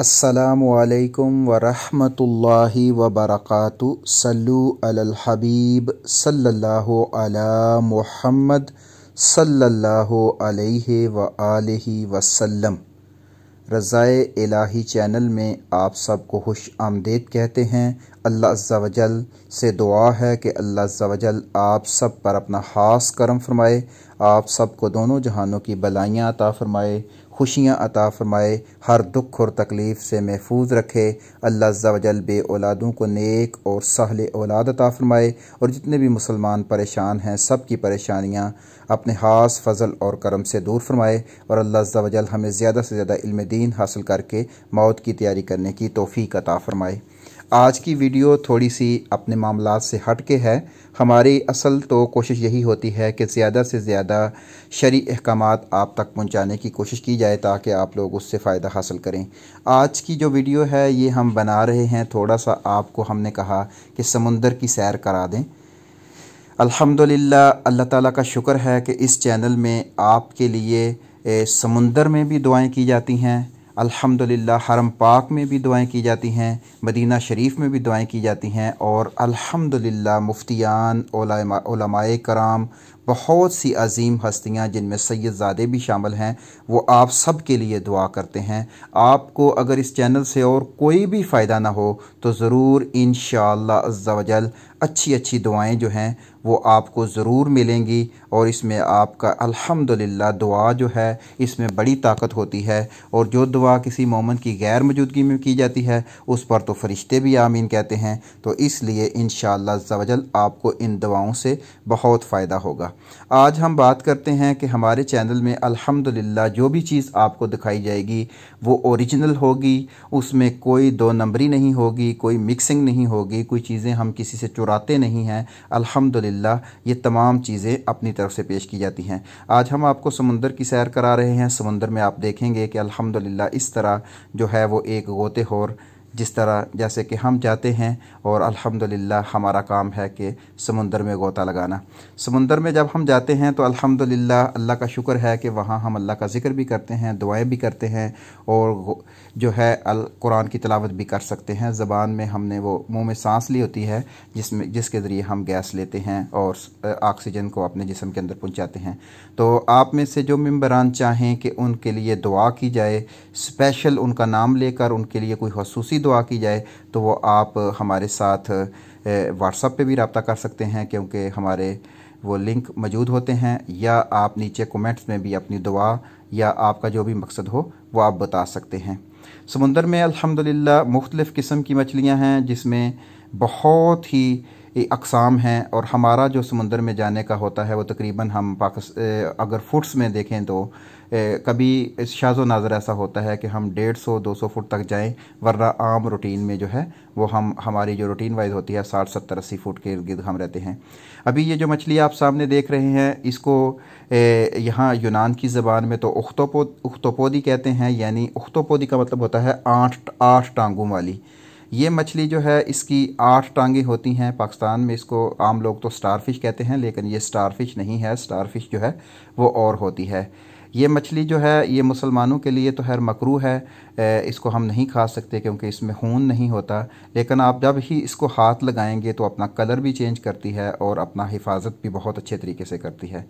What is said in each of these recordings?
السلام علیکم ورحمۃ اللہ وبرکاتہ علی الحبیب صلی اللہ علی محمد صلی اللہ علیہ و علیہ وسلم رضائے الہی چینل میں آپ سب کو خوش آمدید کہتے ہیں اللہ و وجل سے دعا ہے کہ اللہ و وجل آپ سب پر اپنا خاص کرم فرمائے آپ سب کو دونوں جہانوں کی بلائیاں عطا فرمائے خوشیاں عطا فرمائے ہر دکھ اور تکلیف سے محفوظ رکھے اللہ عز و جل بے اولادوں کو نیک اور سہل اولاد عطا فرمائے اور جتنے بھی مسلمان پریشان ہیں سب کی پریشانیاں اپنے خاص فضل اور کرم سے دور فرمائے اور اللہ عز و جل ہمیں زیادہ سے زیادہ علم دین حاصل کر کے موت کی تیاری کرنے کی توفیق عطا فرمائے آج کی ویڈیو تھوڑی سی اپنے معاملات سے ہٹ کے ہے ہماری اصل تو کوشش یہی ہوتی ہے کہ زیادہ سے زیادہ شرعی احکامات آپ تک پہنچانے کی کوشش کی جائے تاکہ آپ لوگ اس سے فائدہ حاصل کریں آج کی جو ویڈیو ہے یہ ہم بنا رہے ہیں تھوڑا سا آپ کو ہم نے کہا کہ سمندر کی سیر کرا دیں الحمدللہ اللہ تعالیٰ کا شکر ہے کہ اس چینل میں آپ کے لیے سمندر میں بھی دعائیں کی جاتی ہیں الحمدللہ حرم پاک میں بھی دعائیں کی جاتی ہیں مدینہ شریف میں بھی دعائیں کی جاتی ہیں اور الحمدللہ مفتیان علماء کرام بہت سی عظیم ہستیاں جن میں سید زادے بھی شامل ہیں وہ آپ سب کے لیے دعا کرتے ہیں آپ کو اگر اس چینل سے اور کوئی بھی فائدہ نہ ہو تو ضرور انشاءاللہ عز و جل اچھی اچھی دعائیں جو ہیں وہ آپ کو ضرور ملیں گی اور اس میں آپ کا الحمدللہ دعا جو ہے اس میں بڑی طاقت ہوتی ہے اور جو دعا کسی مومن کی غیر موجودگی میں کی جاتی ہے اس پر تو فرشتے بھی آمین کہتے ہیں تو اس لیے انشاءاللہ عز و جل آپ کو ان دعاؤں سے بہت فائدہ ہوگا آج ہم بات کرتے ہیں کہ ہمارے چینل میں الحمدللہ جو بھی چیز آپ کو دکھائی جائے گی وہ اوریجنل ہوگی اس میں کوئی دو نمبری نہیں ہوگی کوئی مکسنگ نہیں ہوگی کوئی چیزیں ہم کسی سے چراتے نہیں ہیں الحمدللہ یہ تمام چیزیں اپنی طرف سے پیش کی جاتی ہیں آج ہم آپ کو سمندر کی سیر کرا رہے ہیں سمندر میں آپ دیکھیں گے کہ الحمدللہ اس طرح جو ہے وہ ایک ہور جس طرح جیسے کہ ہم جاتے ہیں اور الحمدللہ ہمارا کام ہے کہ سمندر میں غوطہ لگانا سمندر میں جب ہم جاتے ہیں تو الحمدللہ اللہ کا شکر ہے کہ وہاں ہم اللہ کا ذکر بھی کرتے ہیں دعائیں بھی کرتے ہیں اور جو ہے القرآن کی تلاوت بھی کر سکتے ہیں زبان میں ہم نے وہ منہ میں سانس لی ہوتی ہے جس میں جس کے ذریعے ہم گیس لیتے ہیں اور آکسیجن کو اپنے جسم کے اندر پہنچاتے ہیں تو آپ میں سے جو ممبران چاہیں کہ ان کے لیے دعا کی جائے اسپیشل ان کا نام لے کر ان کے لیے کوئی خصوصی دعا کی جائے تو وہ آپ ہمارے ساتھ واٹس اپ پہ بھی رابطہ کر سکتے ہیں کیونکہ ہمارے وہ لنک موجود ہوتے ہیں یا آپ نیچے کومنٹس میں بھی اپنی دعا یا آپ کا جو بھی مقصد ہو وہ آپ بتا سکتے ہیں سمندر میں الحمدللہ مختلف قسم کی مچھلیاں ہیں جس میں بہت ہی اقسام ہیں اور ہمارا جو سمندر میں جانے کا ہوتا ہے وہ تقریباً ہم اگر فٹس میں دیکھیں تو کبھی شاز و ناظر ایسا ہوتا ہے کہ ہم ڈیڑھ سو دو سو فٹ تک جائیں ورہ عام روٹین میں جو ہے وہ ہم ہماری جو روٹین وائز ہوتی ہے ساٹھ ستر اسی فٹ کے گرد ہم رہتے ہیں ابھی یہ جو مچھلی آپ سامنے دیکھ رہے ہیں اس کو یہاں یونان کی زبان میں تو اختوپودی کہتے ہیں یعنی اختوپودی کا مطلب ہوتا ہے آٹھ آٹھ ٹانگوں والی یہ مچھلی جو ہے اس کی آٹھ ٹانگیں ہوتی ہیں پاکستان میں اس کو عام لوگ تو سٹار فش کہتے ہیں لیکن یہ سٹار فش نہیں ہے سٹار فش جو ہے وہ اور ہوتی ہے یہ مچھلی جو ہے یہ مسلمانوں کے لیے تو ہر مکرو ہے اس کو ہم نہیں کھا سکتے کیونکہ اس میں خون نہیں ہوتا لیکن آپ جب ہی اس کو ہاتھ لگائیں گے تو اپنا کلر بھی چینج کرتی ہے اور اپنا حفاظت بھی بہت اچھے طریقے سے کرتی ہے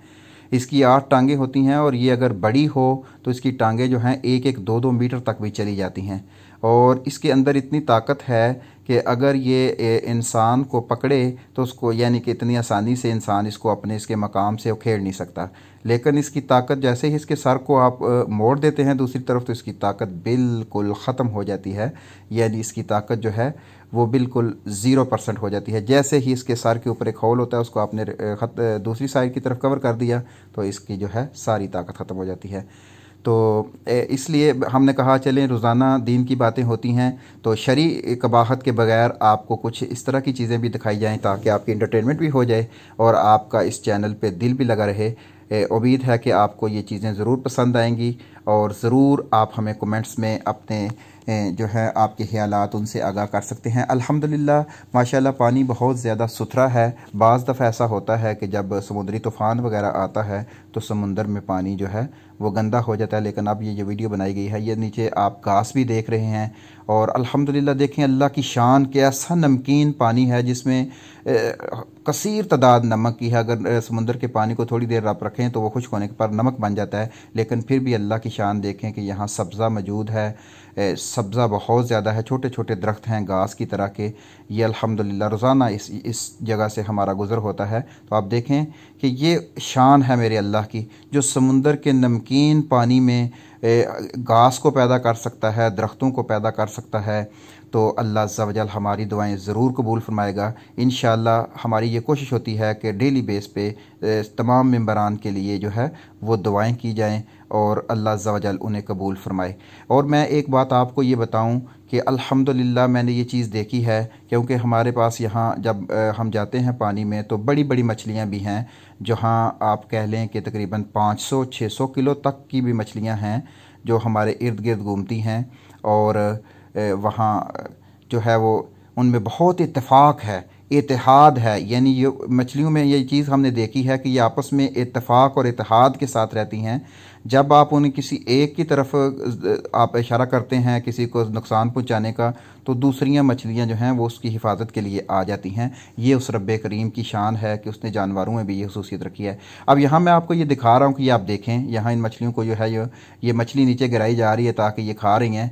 اس کی آٹھ ٹانگیں ہوتی ہیں اور یہ اگر بڑی ہو تو اس کی ٹانگیں جو ہیں ایک ایک دو دو میٹر تک بھی چلی جاتی ہیں اور اس کے اندر اتنی طاقت ہے کہ اگر یہ انسان کو پکڑے تو اس کو یعنی کہ اتنی آسانی سے انسان اس کو اپنے اس کے مقام سے اکھیڑ نہیں سکتا لیکن اس کی طاقت جیسے ہی اس کے سر کو آپ موڑ دیتے ہیں دوسری طرف تو اس کی طاقت بالکل ختم ہو جاتی ہے یعنی اس کی طاقت جو ہے وہ بالکل زیرو پرسنٹ ہو جاتی ہے جیسے ہی اس کے سر کے اوپر ایک ہول ہوتا ہے اس کو آپ نے دوسری سائڈ کی طرف کور کر دیا تو اس کی جو ہے ساری طاقت ختم ہو جاتی ہے تو اس لیے ہم نے کہا چلیں روزانہ دین کی باتیں ہوتی ہیں تو شرع قباحت کے بغیر آپ کو کچھ اس طرح کی چیزیں بھی دکھائی جائیں تاکہ آپ کی انٹرٹینمنٹ بھی ہو جائے اور آپ کا اس چینل پہ دل بھی لگا رہے امید ہے کہ آپ کو یہ چیزیں ضرور پسند آئیں گی اور ضرور آپ ہمیں کومنٹس میں اپنے جو ہے آپ کے خیالات ان سے آگاہ کر سکتے ہیں الحمدللہ ماشاءاللہ پانی بہت زیادہ ستھرا ہے بعض دفعہ ایسا ہوتا ہے کہ جب سمندری طوفان وغیرہ آتا ہے تو سمندر میں پانی جو ہے وہ گندا ہو جاتا ہے لیکن اب یہ جو ویڈیو بنائی گئی ہے یہ نیچے آپ گھاس بھی دیکھ رہے ہیں اور الحمدللہ دیکھیں اللہ کی شان کے ایسا نمکین پانی ہے جس میں کثیر تعداد نمک کی ہے اگر سمندر کے پانی کو تھوڑی دیر رب رکھیں تو وہ خشک ہونے پر نمک بن جاتا ہے لیکن پھر بھی اللہ کی شان دیکھیں کہ یہاں سبزہ موجود ہے سبزہ بہت زیادہ ہے چھوٹے چھوٹے درخت ہیں گاس کی طرح کے یہ الحمدللہ روزانہ اس اس جگہ سے ہمارا گزر ہوتا ہے تو آپ دیکھیں کہ یہ شان ہے میرے اللہ کی جو سمندر کے نمکین پانی میں گھاس کو پیدا کر سکتا ہے درختوں کو پیدا کر سکتا ہے تو اللہ جل ہماری دعائیں ضرور قبول فرمائے گا انشاءاللہ ہماری یہ کوشش ہوتی ہے کہ ڈیلی بیس پہ تمام ممبران کے لیے جو ہے وہ دعائیں کی جائیں اور اللہ جل انہیں قبول فرمائے اور میں ایک بات آپ کو یہ بتاؤں کہ الحمد میں نے یہ چیز دیکھی ہے کیونکہ ہمارے پاس یہاں جب ہم جاتے ہیں پانی میں تو بڑی بڑی مچھلیاں بھی ہیں جہاں آپ کہہ لیں کہ تقریباً پانچ سو چھ سو کلو تک کی بھی مچھلیاں ہیں جو ہمارے ارد گرد گھومتی ہیں اور وہاں جو ہے وہ ان میں بہت اتفاق ہے اتحاد ہے یعنی یہ مچھلیوں میں یہ چیز ہم نے دیکھی ہے کہ یہ آپس میں اتفاق اور اتحاد کے ساتھ رہتی ہیں جب آپ انہیں کسی ایک کی طرف آپ اشارہ کرتے ہیں کسی کو نقصان پہنچانے کا تو دوسریاں مچھلیاں جو ہیں وہ اس کی حفاظت کے لیے آ جاتی ہیں یہ اس رب کریم کی شان ہے کہ اس نے جانوروں میں بھی یہ خصوصیت رکھی ہے اب یہاں میں آپ کو یہ دکھا رہا ہوں کہ یہ آپ دیکھیں یہاں ان مچھلیوں کو جو ہے یہ مچھلی نیچے گرائی جا رہی ہے تاکہ یہ کھا رہی ہیں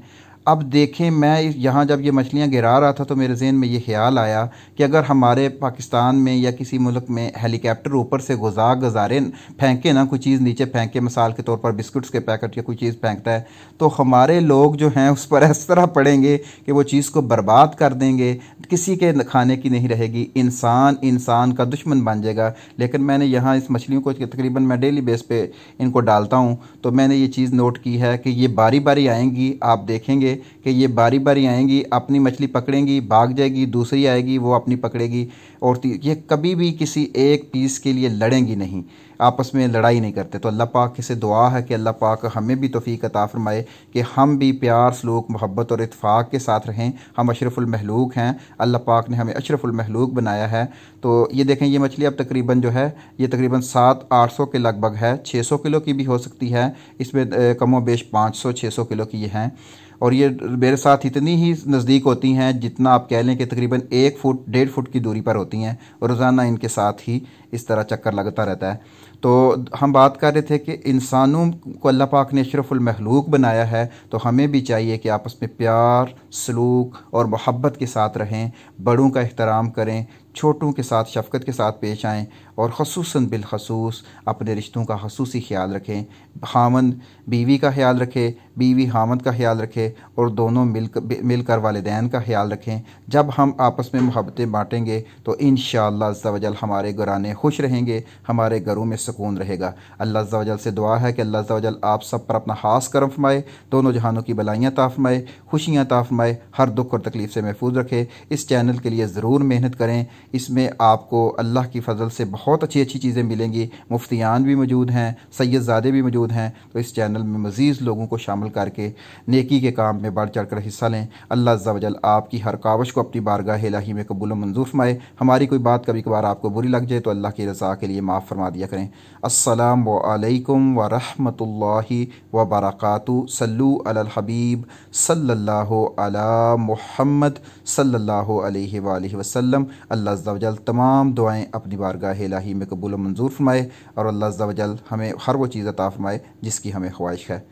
اب دیکھیں میں یہاں جب یہ مچھلیاں گرا رہا تھا تو میرے ذہن میں یہ خیال آیا کہ اگر ہمارے پاکستان میں یا کسی ملک میں ہیلی کاپٹر اوپر سے گزار گزارے پھینکے نا کوئی چیز نیچے پھینکے مثال کے طور پر بسکٹس کے پیکٹ یا کوئی چیز پھینکتا ہے تو ہمارے لوگ جو ہیں اس پر اس طرح پڑیں گے کہ وہ چیز کو برباد کر دیں گے کسی کے کھانے کی نہیں رہے گی انسان انسان کا دشمن بن جائے گا لیکن میں نے یہاں اس مچھلیوں کو تقریباً میں ڈیلی بیس پہ ان کو ڈالتا ہوں تو میں نے یہ چیز نوٹ کی ہے کہ یہ باری باری آئیں گی آپ دیکھیں گے کہ یہ باری باری آئیں گی اپنی مچھلی پکڑیں گی بھاگ جائے گی دوسری آئے گی وہ اپنی پکڑے گی اور یہ کبھی بھی کسی ایک پیس کے لیے لڑیں گی نہیں آپس میں لڑائی نہیں کرتے تو اللہ پاک اسے دعا ہے کہ اللہ پاک ہمیں بھی توفیق عطا فرمائے کہ ہم بھی پیار سلوک محبت اور اتفاق کے ساتھ رہیں ہم اشرف المحلوق ہیں اللہ پاک نے ہمیں اشرف المحلوق بنایا ہے تو یہ دیکھیں یہ مچھلی اب تقریباً جو ہے یہ تقریباً سات آٹھ سو کے لگ بھگ ہے چھ سو کلو کی بھی ہو سکتی ہے اس میں کم و بیش پانچ سو چھ سو کلو کی یہ ہیں اور یہ میرے ساتھ اتنی ہی نزدیک ہوتی ہیں جتنا آپ کہہ لیں کہ تقریباً ایک فٹ ڈیڑھ فٹ کی دوری پر ہوتی ہیں اور روزانہ ان کے ساتھ ہی اس طرح چکر لگتا رہتا ہے تو ہم بات کر رہے تھے کہ انسانوں کو اللہ پاک نے اشرف المخلوق بنایا ہے تو ہمیں بھی چاہیے کہ آپس میں پیار سلوک اور محبت کے ساتھ رہیں بڑوں کا احترام کریں چھوٹوں کے ساتھ شفقت کے ساتھ پیش آئیں اور خصوصاً بالخصوص اپنے رشتوں کا خصوصی خیال رکھیں ہامن بیوی کا خیال رکھے بیوی حامد کا خیال رکھے اور دونوں مل کر مل کر والدین کا خیال رکھیں جب ہم آپس میں محبتیں بانٹیں گے تو انشاءاللہ شاء اللہ جل ہمارے گرانے خوش رہیں گے ہمارے گھروں میں سکون رہے گا اللہ جل سے دعا ہے کہ اللہ جل آپ سب پر اپنا خاص کرم فمائے دونوں جہانوں کی بلائیاں طافمائے خوشیاں طافم ہر دکھ اور تکلیف سے محفوظ رکھے اس چینل کے لیے ضرور محنت کریں اس میں آپ کو اللہ کی فضل سے بہت اچھی اچھی چیزیں ملیں گی مفتیان بھی موجود ہیں سید زادے بھی موجود ہیں تو اس چینل میں مزید لوگوں کو شامل کر کے نیکی کے کام میں بڑھ چڑھ کر حصہ لیں اللہ عز و جل آپ کی ہر کاوش کو اپنی بارگاہ الہی میں قبول و منظور فرمائے ہماری کوئی بات کبھی کبھار آپ کو بری لگ جائے تو اللہ کی رضا کے لیے معاف فرما دیا کریں السلام علیکم ورحمۃ اللہ وبرکاتہ صلو علی الحبیب صلی اللہ علی محمد صلی اللہ علیہ وآلہ وسلم اللہ جل تمام دعائیں اپنی بارگاہ الہی میں قبول و منظور فرمائے اور اللہ جل ہمیں ہر وہ چیز عطا فرمائے جس کی ہمیں خواہش ہے